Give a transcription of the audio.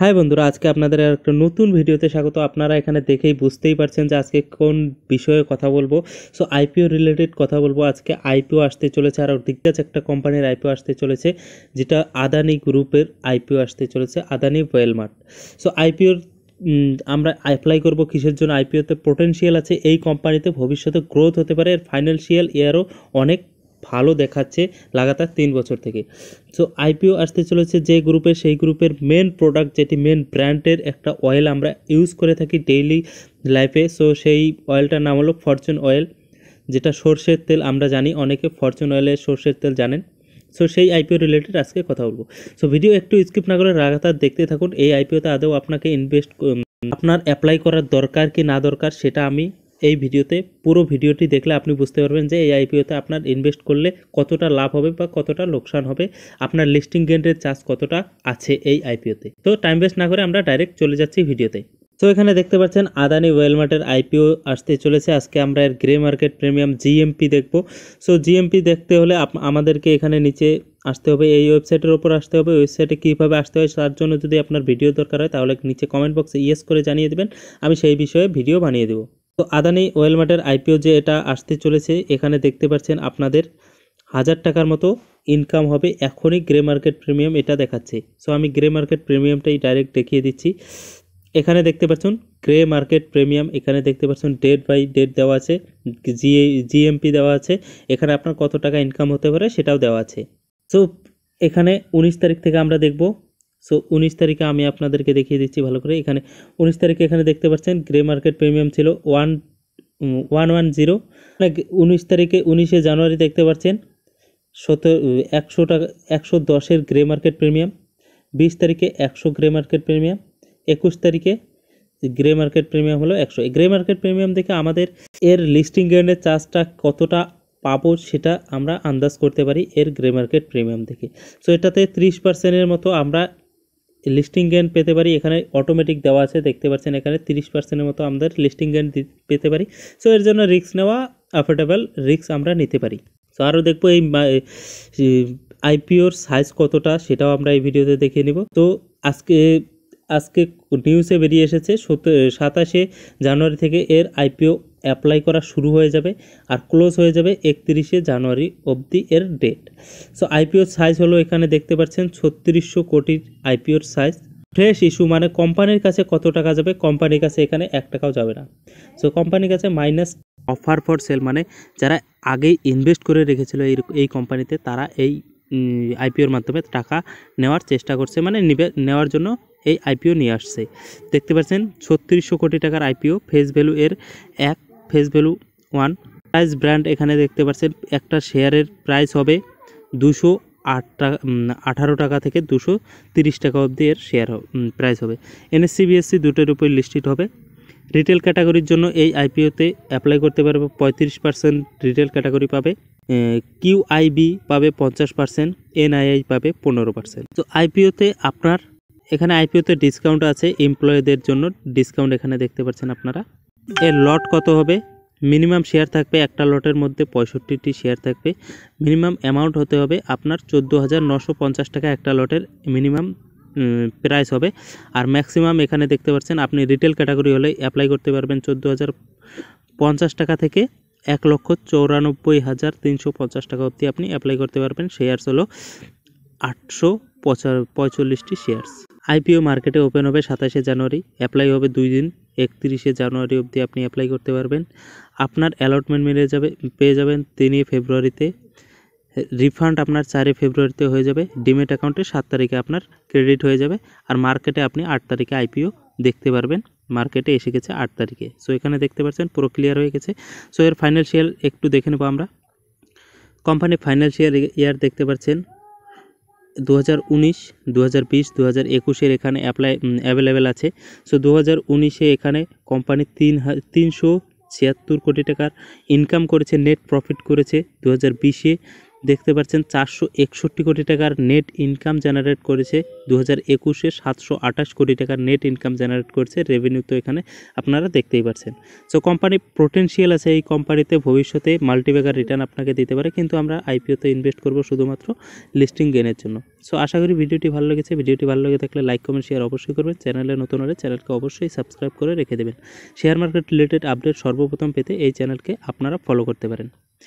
high হ্যাঁ বন্ধুরা আজকে আপনাদের একটা নতুন ভিডিওতে স্বাগত আপনারা এখানে দেখেই বুঝতেই পারছেন যে আজকে কোন বিষয়ে কথা বলবো সো আইপিও রিলেটেড কথা বলবো আজকে আইপিও আসতে চলেছে আর দিগ্গজ একটা কোম্পানির আইপিও আসতে চলেছে যেটা আদানি গ্রুপের আইপিও আসতে চলেছে আদানি ওয়েলমার্ট সো আইপিওর আমরা অ্যাপ্লাই করব কিসের জন্য আইপিওতে পোটেনশিয়াল আছে এই কোম্পানিতে ভবিষ্যতে গ্রোথ হতে পারে এর ফাইন্যান্সিয়াল ইয়ারও অনেক ভালো দেখাচ্ছে লাগাতার তিন বছর থেকে সো আইপিও আসতে চলেছে যে গ্রুপে সেই গ্রুপের মেন প্রোডাক্ট যেটি মেন ব্র্যান্ডের একটা অয়েল আমরা ইউজ করে থাকি ডেইলি লাইফে সো সেই অয়েলটার নাম হলো ফরচুন অয়েল যেটা সর্ষের তেল আমরা জানি অনেকে ফরচুন অয়েলের সর্ষের তেল জানেন সো সেই আইপিও রিলেটেড আজকে কথা বলবো সো ভিডিও একটু স্কিপ না করে লাগাতার দেখতে থাকুন এই আইপিওতে আদৌ আপনাকে ইনভেস্ট আপনার অ্যাপ্লাই করার দরকার কি না দরকার সেটা আমি এই ভিডিওতে পুরো ভিডিওটি দেখলে আপনি বুঝতে পারবেন যে এই আইপিওতে আপনার ইনভেস্ট করলে কতটা লাভ হবে বা কতটা লোকসান হবে আপনার লিস্টিং গেন্ডের চার্জ কতটা আছে এই আইপিওতে তো টাইম ওয়েস্ট না করে আমরা ডাইরেক্ট চলে যাচ্ছি ভিডিওতে তো এখানে দেখতে পাচ্ছেন আদানি ওয়েলমার্টের আইপিও আসতে চলেছে আজকে আমরা এর গ্রে মার্কেট প্রিমিয়াম জিএমপি দেখব সো জিএমপি দেখতে হলে আমাদেরকে এখানে নিচে আসতে হবে এই ওয়েবসাইটের ওপর আসতে হবে ওয়েবসাইটে কীভাবে আসতে হয় তার জন্য যদি আপনার ভিডিও দরকার হয় তাহলে নিচে কমেন্ট বক্সে ইয়েস করে জানিয়ে দেবেন আমি সেই বিষয়ে ভিডিও বানিয়ে দেবো তো আদানি ওয়েলমার্টের আইপিও যে এটা আসতে চলেছে এখানে দেখতে পাচ্ছেন আপনাদের হাজার টাকার মতো ইনকাম হবে এখনই গ্রে মার্কেট প্রিমিয়াম এটা দেখাচ্ছে সো আমি গ্রে মার্কেট প্রিমিয়ামটাই ডাইরেক্ট দেখিয়ে দিচ্ছি এখানে দেখতে পাচ্ছেন গ্রে মার্কেট প্রিমিয়াম এখানে দেখতে পাচ্ছেন ডেট বাই ডেট দেওয়া আছে জিএ জিএমপি দেওয়া আছে এখানে আপনার কত টাকা ইনকাম হতে পারে সেটাও দেওয়া আছে সো এখানে উনিশ তারিখ থেকে আমরা দেখব সো উনিশ তারিখে আমি আপনাদেরকে দেখিয়ে দিচ্ছি ভালো করে এখানে উনিশ তারিখে এখানে দেখতে পাচ্ছেন গ্রে মার্কেট প্রিমিয়াম ছিল ওয়ান ওয়ান ওয়ান জিরো উনিশ তারিখে উনিশে জানুয়ারি দেখতে পাচ্ছেন সতেরো একশো টাকা একশো দশের গ্রে মার্কেট প্রিমিয়াম বিশ তারিখে একশো গ্রে মার্কেট প্রিমিয়াম একুশ তারিখে গ্রে মার্কেট প্রিমিয়াম হলো একশো গ্রে মার্কেট প্রিমিয়াম দেখে আমাদের এর লিস্টিং গেনের চার্জটা কতটা পাবো সেটা আমরা আন্দাজ করতে পারি এর গ্রে মার্কেট প্রিমিয়াম দেখে সো এটাতে ত্রিশ পার্সেন্টের মতো আমরা লিস্টিং গেন পেতে পারি এখানে অটোমেটিক দেওয়া আছে দেখতে পাচ্ছেন এখানে তিরিশ পার্সেন্টের মতো আমাদের লিস্টিং গেন পেতে পারি সো এর জন্য রিস্ক নেওয়া অ্যাফোর্ডেবল রিস্ক আমরা নিতে পারি সো আরও দেখবো এই আইপিওর সাইজ কতটা সেটাও আমরা এই ভিডিওতে দেখিয়ে নিব তো আজকে আজকে নিউজে বেরিয়ে এসেছে সাতাশে জানুয়ারি থেকে এর আইপিও অ্যাপ্লাই করা শুরু হয়ে যাবে আর ক্লোজ হয়ে যাবে একত্রিশে জানুয়ারি অবধি এর ডেট সো আইপিওর সাইজ হলো এখানে দেখতে পাচ্ছেন ছত্রিশশো কোটির আইপিওর সাইজ ফ্রেশ ইস্যু মানে কোম্পানির কাছে কত টাকা যাবে কোম্পানির কাছে এখানে এক টাকাও যাবে না সো কোম্পানির কাছে মাইনাস অফার ফর সেল মানে যারা আগেই ইনভেস্ট করে রেখেছিল এই এই কোম্পানিতে তারা এই আইপিওর মাধ্যমে টাকা নেওয়ার চেষ্টা করছে মানে নিবে নেওয়ার জন্য এই আইপিও নিয়ে আসছে দেখতে পাচ্ছেন ছত্রিশশো কোটি টাকার আইপিও ফেস ভ্যালু এর এক face value one price brand এখানে দেখতে পাচ্ছেন একটা শেয়ারের প্রাইস হবে দুশো আট টাকা আঠারো টাকা থেকে দুশো তিরিশ টাকা অবধি এর শেয়ার প্রাইস হবে এনএসসি বিএসসি e, e দুটোর উপর লিস্টেড হবে রিটেল ক্যাটাগরির জন্য এই আইপিওতে অ্যাপ্লাই করতে পারবে পঁয়ত্রিশ পার্সেন্ট রিটেল ক্যাটাগরি পাবে কিউ কিউআইবি পাবে পঞ্চাশ পার্সেন্ট এনআইআই পাবে পনেরো পার্সেন্ট তো আইপিওতে আপনার এখানে আইপিওতে ডিসকাউন্ট আছে এমপ্লয়েদের জন্য ডিসকাউন্ট এখানে দেখতে পাচ্ছেন আপনারা এর লট কত হবে মিনিমাম শেয়ার থাকবে একটা লটের মধ্যে পঁয়ষট্টিটি শেয়ার থাকবে মিনিমাম অ্যামাউন্ট হতে হবে আপনার চোদ্দো হাজার নশো পঞ্চাশ টাকা একটা লটের মিনিমাম প্রাইস হবে আর ম্যাক্সিমাম এখানে দেখতে পাচ্ছেন আপনি রিটেল ক্যাটাগরি হলে অ্যাপ্লাই করতে পারবেন চোদ্দো হাজার পঞ্চাশ টাকা থেকে এক লক্ষ চৌরানব্বই হাজার তিনশো পঞ্চাশ টাকা অবধি আপনি অ্যাপ্লাই করতে পারবেন শেয়ারস হলো আটশো পঁয়চল্লিশটি শেয়ারস আইপিও মার্কেটে ওপেন হবে সাতাশে জানুয়ারি অ্যাপ্লাই হবে দুই দিন একত্রিশে জানুয়ারি অবধি আপনি অ্যাপ্লাই করতে পারবেন আপনার অ্যালটমেন্ট মিলে যাবে পেয়ে যাবেন তিনই ফেব্রুয়ারিতে রিফান্ড আপনার চারই ফেব্রুয়ারিতে হয়ে যাবে ডিমেট অ্যাকাউন্টে সাত তারিখে আপনার ক্রেডিট হয়ে যাবে আর মার্কেটে আপনি আট তারিখে আইপিও দেখতে পারবেন মার্কেটে এসে গেছে আট তারিখে সো এখানে দেখতে পাচ্ছেন পুরো ক্লিয়ার হয়ে গেছে সো এর ফাইন্যান্সিয়াল একটু দেখে নেবো আমরা কোম্পানি ফাইন্যান্সিয়াল ইয়ার দেখতে পাচ্ছেন দু হাজার উনিশ দু হাজার বিশ দু হাজার একুশের এখানে অ্যাপ্লাই অ্যাভেলেবেল আছে সো দু উনিশে এখানে কোম্পানি তিন তিনশো ছিয়াত্তর কোটি টাকার ইনকাম করেছে নেট প্রফিট করেছে দু হাজার বিশে দেখতে পাচ্ছেন চারশো একষট্টি কোটি টাকার নেট ইনকাম জেনারেট করেছে দু হাজার একুশে সাতশো আঠাশ কোটি টাকার নেট ইনকাম জেনারেট করেছে রেভিনিউ তো এখানে আপনারা দেখতেই পাচ্ছেন সো কোম্পানি পোটেন্সিয়াল আছে এই কোম্পানিতে ভবিষ্যতে মাল্টিবেগার রিটার্ন আপনাকে দিতে পারে কিন্তু আমরা আইপিওতে ইনভেস্ট করব শুধুমাত্র লিস্টিং গেনের জন্য সো আশা করি ভিডিওটি ভালো লেগেছে ভিডিওটি ভালো লেগে থাকলে লাইক কমেন্ট শেয়ার অবশ্যই করবেন চ্যানেলে নতুন হলে চ্যানেলকে অবশ্যই সাবস্ক্রাইব করে রেখে দেবেন শেয়ার মার্কেট রিলেটেড আপডেট সর্বপ্রথম পেতে এই চ্যানেলকে আপনারা ফলো করতে পারেন